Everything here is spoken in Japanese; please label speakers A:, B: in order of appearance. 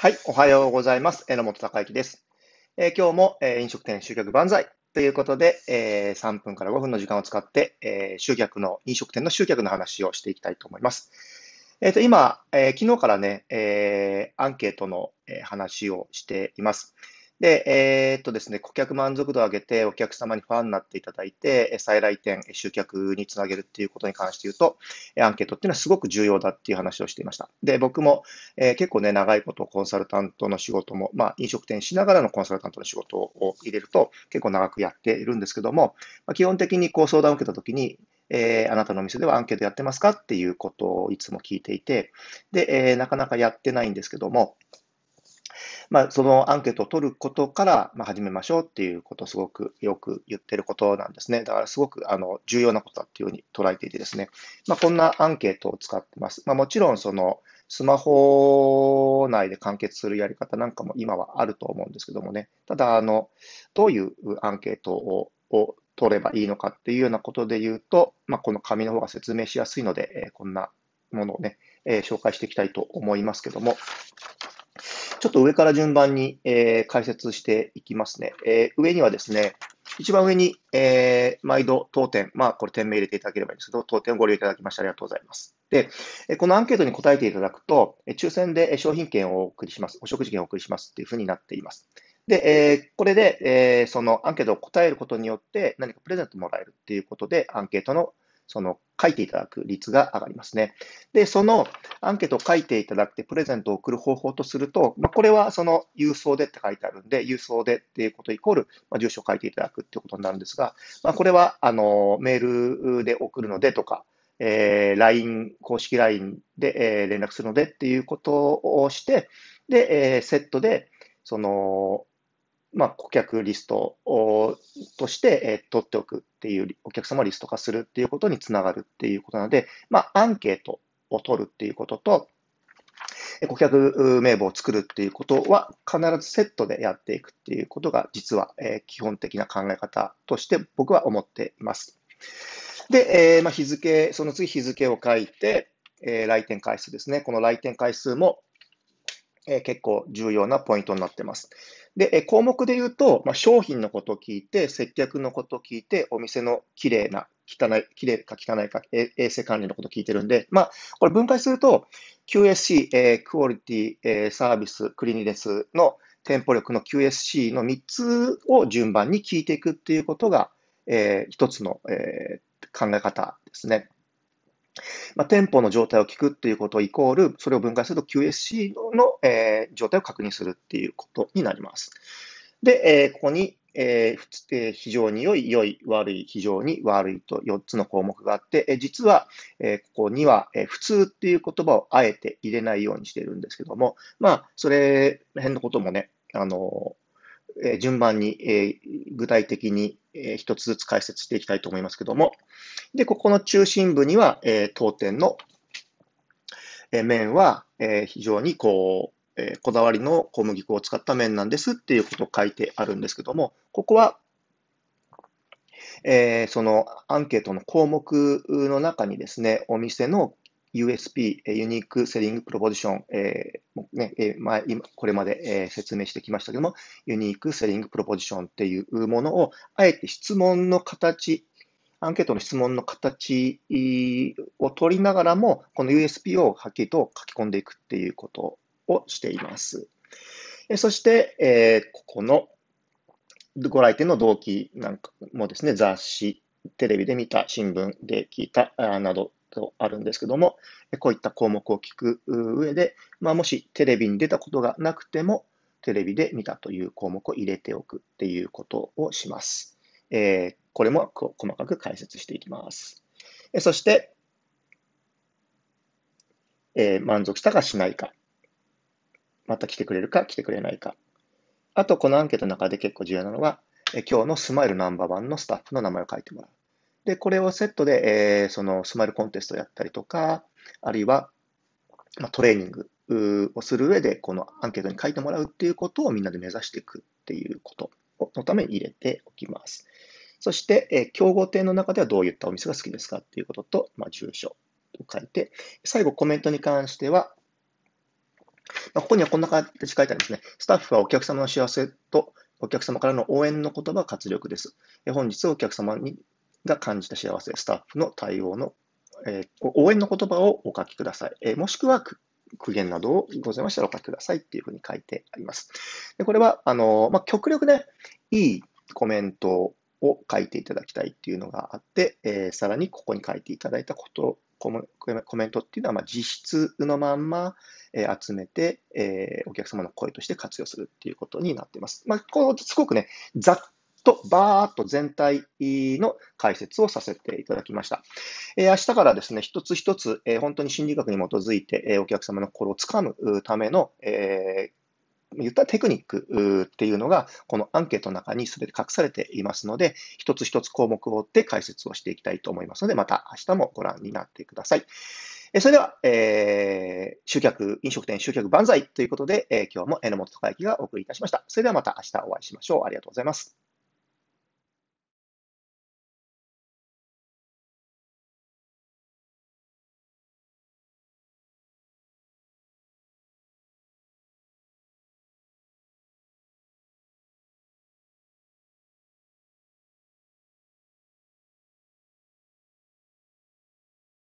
A: はい、おはようございます。榎本隆之です。えー、今日も、えー、飲食店集客万歳ということで、えー、3分から5分の時間を使って、え集客の、飲食店の集客の話をしていきたいと思います。えっ、と、今、え昨日からね、えアンケートの、え話をしています。で、えー、っとですね、顧客満足度を上げて、お客様にファンになっていただいて、再来店、集客につなげるっていうことに関して言うと、アンケートっていうのはすごく重要だっていう話をしていました。で、僕も、えー、結構ね、長いことコンサルタントの仕事も、まあ、飲食店しながらのコンサルタントの仕事を入れると、結構長くやっているんですけども、まあ、基本的にこう相談を受けたときに、えー、あなたのお店ではアンケートやってますかっていうことをいつも聞いていて、で、えー、なかなかやってないんですけども、まあ、そのアンケートを取ることから、まあ、始めましょうっていうことをすごくよく言ってることなんですね。だからすごくあの重要なことだっていうふうに捉えていてですね、まあ、こんなアンケートを使ってます。まあ、もちろんそのスマホ内で完結するやり方なんかも今はあると思うんですけどもね、ただあの、どういうアンケートをを取ればいいのかっていうようなことで言うと、まあ、この紙の方が説明しやすいので、えー、こんなものをね、えー、紹介していきたいと思いますけども、ちょっと上から順番に、えー、解説していきますね。えー、上にはですね、一番上に、えー、毎度当店、まあ、これ店名入れていただければいいんですけど、当店をご利用いただきましてありがとうございます。で、このアンケートに答えていただくと、抽選で商品券をお送りします、お食事券をお送りしますっていうふうになっています。で、えー、これで、えー、そのアンケートを答えることによって、何かプレゼントもらえるっていうことで、アンケートのその書いていただく率が上がりますね。で、そのアンケートを書いていただくて、プレゼントを送る方法とすると、まあ、これはその郵送でって書いてあるんで、郵送でっていうことイコール、まあ、住所を書いていただくっていうことになるんですが、まあ、これはあのメールで送るのでとか、えー、LINE、公式 LINE で、えー、連絡するのでっていうことをして、で、えー、セットで、その、まあ、顧客リストとして、えー、取っておくっていう、お客様をリスト化するっていうことにつながるっていうことなので、まあ、アンケートを取るっていうことと、顧客名簿を作るっていうことは必ずセットでやっていくっていうことが実は、え基本的な考え方として僕は思っています。で、えー、まあ、日付、その次日付を書いて、えー、来店回数ですね。この来店回数も、え結構重要なポイントになってます。で、項目で言うと、まあ、商品のことを聞いて、接客のことを聞いて、お店の綺麗な、汚い、綺麗か汚いか、衛生管理のことを聞いてるんで、まあ、これ分解すると、QSC、えー、クオリティ、えー、サービス、クリニレスの店舗力の QSC の3つを順番に聞いていくっていうことが、えー、一つの、えー、考え方ですね。まあ、店舗の状態を聞くっていうことイコール、それを分解すると QSC の、えー、状態を確認するっていうことになります。で、えー、ここに、えーえー、非常に良い、良い、悪い、非常に悪いと4つの項目があって、えー、実は、えー、ここには、えー、普通っていう言葉をあえて入れないようにしているんですけども、まあ、それ辺のこともね、あのーえ順番に、え具体的に、えー、一つずつ解説していきたいと思いますけども、で、ここの中心部には、え当店の、え麺は、え非常にこう、えこだわりの小麦粉を使った麺なんですっていうことを書いてあるんですけども、ここは、えそのアンケートの項目の中にですね、お店の USP、ユニークセリングプロポジション、えーねえーまあ、今これまで、えー、説明してきましたけども、ユニークセリングプロポジションっていうものを、あえて質問の形、アンケートの質問の形を取りながらも、この USP をはっきりと書き込んでいくっていうことをしています。そして、えー、ここのご来店の動機なんかもですね、雑誌、テレビで見た、新聞で聞いたなどとあるんですけども、こういった項目を聞く上で、まあ、もしテレビに出たことがなくても、テレビで見たという項目を入れておくっていうことをします。えー、これも細かく解説していきます。えそして、えー、満足したかしないか。また来てくれるか来てくれないか。あと、このアンケートの中で結構重要なのは、え今日のスマイルナンバーワンのスタッフの名前を書いてもらう。で、これをセットで、えー、そのスマイルコンテストをやったりとか、あるいは、まトレーニングをする上で、このアンケートに書いてもらうっていうことをみんなで目指していくっていうことのために入れておきます。そして、えー、競合店の中ではどういったお店が好きですかっていうことと、まあ、住所と書いて、最後コメントに関しては、まあ、ここにはこんな形で書いてあんですね。スタッフはお客様の幸せとお客様からの応援の言葉は活力です。本日お客様にが感じた幸せ、スタッフの対応の、えー、応援の言葉をお書きください。えー、もしくは苦言などをございましたらお書きくださいっていうふうに書いてあります。でこれは、あのまあ、極力ね、いいコメントを書いていただきたいっていうのがあって、えー、さらにここに書いていただいたことコメントっていうのは、ま実質のまんま、え集めて、えお客様の声として活用するっていうことになっています。まあ、こすごくね、ざっとバーっと全体の解説をさせていただきました。えー、明日からですね、一つ一つ、えー、本当に心理学に基づいて、えー、お客様の心をつかむための、え言ったテクニックっていうのが、このアンケートの中に全て隠されていますので、一つ一つ項目を追って解説をしていきたいと思いますので、また明日もご覧になってください。それでは、えー、集客、飲食店集客万歳ということで、えー、今日も榎本孝之がお送りいたしました。それではまた明日お会いしましょう。ありがとうございます。